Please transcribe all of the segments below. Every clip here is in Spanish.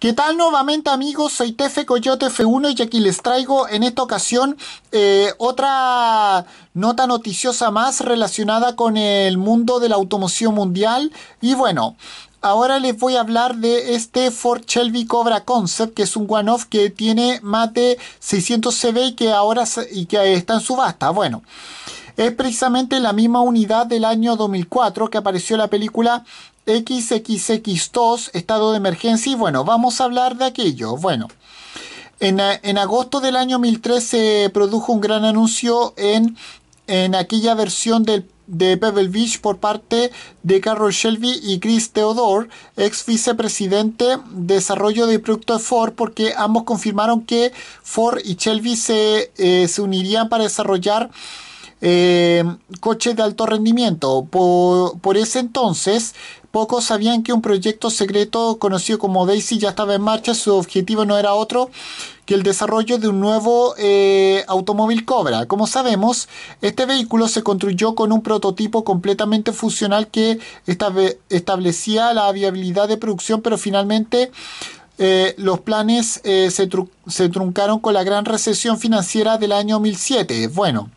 ¿Qué tal nuevamente amigos? Soy Tefe Coyote F1 y aquí les traigo en esta ocasión eh, otra nota noticiosa más relacionada con el mundo de la automoción mundial. Y bueno, ahora les voy a hablar de este Ford Shelby Cobra Concept, que es un one-off que tiene mate 600 CB y que ahora y que está en subasta. Bueno. Es precisamente la misma unidad del año 2004 que apareció la película XXX2, estado de emergencia, y bueno, vamos a hablar de aquello. Bueno, en, eh, agosto del año 2003 se produjo un gran anuncio en, aquella versión de Pebble Beach por parte de Carroll Shelby y Chris Theodore, ex vicepresidente de desarrollo de productos de Ford, porque ambos confirmaron que Ford y Shelby se, eh, se unirían para desarrollar eh, coches de alto rendimiento. Por, ese entonces, pocos sabían que un proyecto secreto conocido como Daisy ya estaba en marcha. Su objetivo no era otro que el desarrollo de un nuevo eh, automóvil Cobra. Como sabemos, este vehículo se construyó con un prototipo completamente funcional que establecía la viabilidad de producción, pero finalmente eh, los planes eh, se truncaron con la gran recesión financiera del año 2007. Bueno.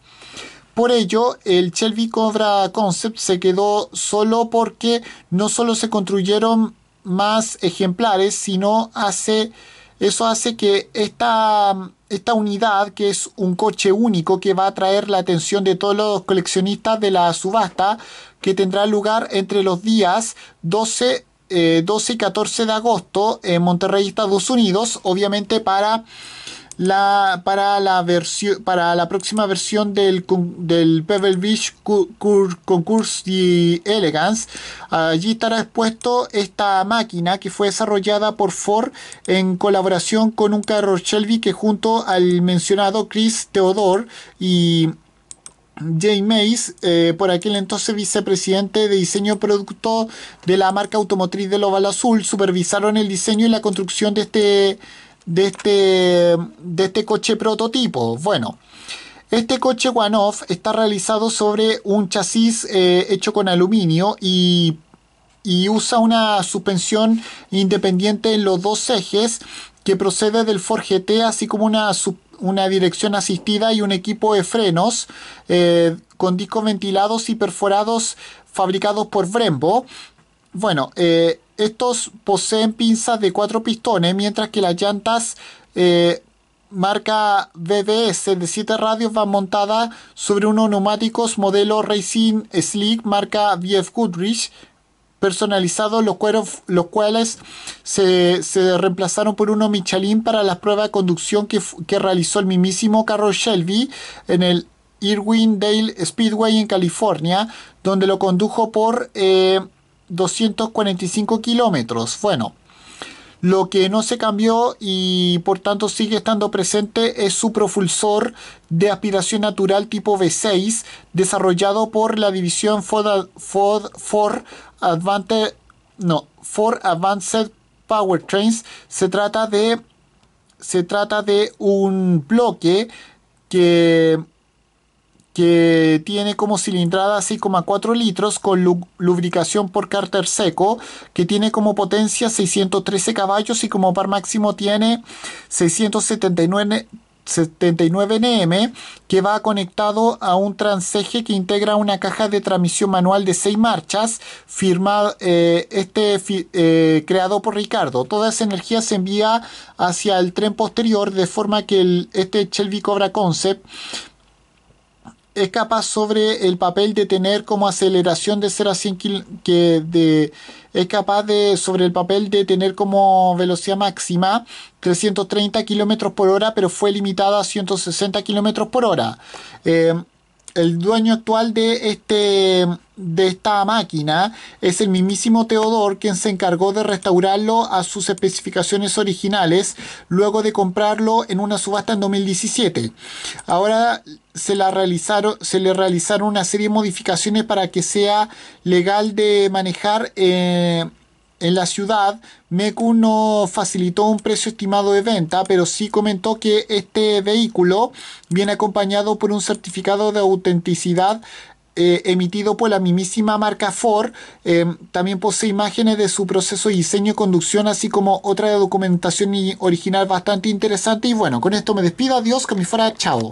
Por ello, el Shelby Cobra Concept se quedó solo porque no solo se construyeron más ejemplares, sino hace eso hace que esta, esta unidad, que es un coche único que va a atraer la atención de todos los coleccionistas de la subasta, que tendrá lugar entre los días 12 eh, y 14 de agosto en Monterrey, Estados Unidos, obviamente para la, para, la para la próxima versión del, Pebble Beach de Elegance, Allí estará expuesto esta máquina que fue desarrollada por Ford en colaboración con un carro Shelby que junto al mencionado Chris Theodore y Jay Mays, eh, por aquel entonces vicepresidente de diseño producto de la marca automotriz del Oval Azul, supervisaron el diseño y la construcción de este de este, de este coche prototipo? Bueno, este coche one-off está realizado sobre un chasis eh, hecho con aluminio y, usa una suspensión independiente en los dos ejes que procede del Ford así como una, una dirección asistida y un equipo de frenos eh, con discos ventilados y perforados fabricados por Brembo. Bueno, eh, estos poseen pinzas de cuatro pistones, mientras que las llantas eh, marca BBS de 7 radios van montadas sobre unos neumáticos modelo Racing Slick marca BF Goodrich personalizados, los, los, cuales se, reemplazaron por uno Michelin para la prueba de conducción que, realizó el mismísimo carro Shelby en el Irwindale Speedway en California, donde lo condujo por... Eh, 245 kilómetros. Bueno, lo que no se cambió y por tanto sigue estando presente es su propulsor de aspiración natural tipo V6 desarrollado por la división Ford, Ford, Ford Advanced, no, Ford Advanced Powertrains. Se trata de, se trata de un bloque que que tiene como cilindrada 6,4 litros con lubricación por cárter seco, que tiene como potencia 613 caballos y como par máximo tiene 679 79NM que va conectado a un transeje que integra una caja de transmisión manual de 6 marchas firmado eh, este eh, creado por Ricardo. Toda esa energía se envía hacia el tren posterior de forma que el, este Shelby Cobra Concept es capaz sobre el papel de tener como aceleración de 0 a 100 que de, es capaz de sobre el papel de tener como velocidad máxima 330 km por hora pero fue limitada a 160 km por hora eh, el dueño actual de, este, de esta máquina es el mismísimo Teodor, quien se encargó de restaurarlo a sus especificaciones originales luego de comprarlo en una subasta en 2017. Ahora se, la realizaron, se le realizaron una serie de modificaciones para que sea legal de manejar. Eh, en la ciudad, MECU no facilitó un precio estimado de venta, pero sí comentó que este vehículo viene acompañado por un certificado de autenticidad eh, emitido por la mismísima marca Ford. Eh, también posee imágenes de su proceso de diseño y conducción, así como otra documentación original bastante interesante. Y bueno, con esto me despido. Adiós, que me fuera. Chao.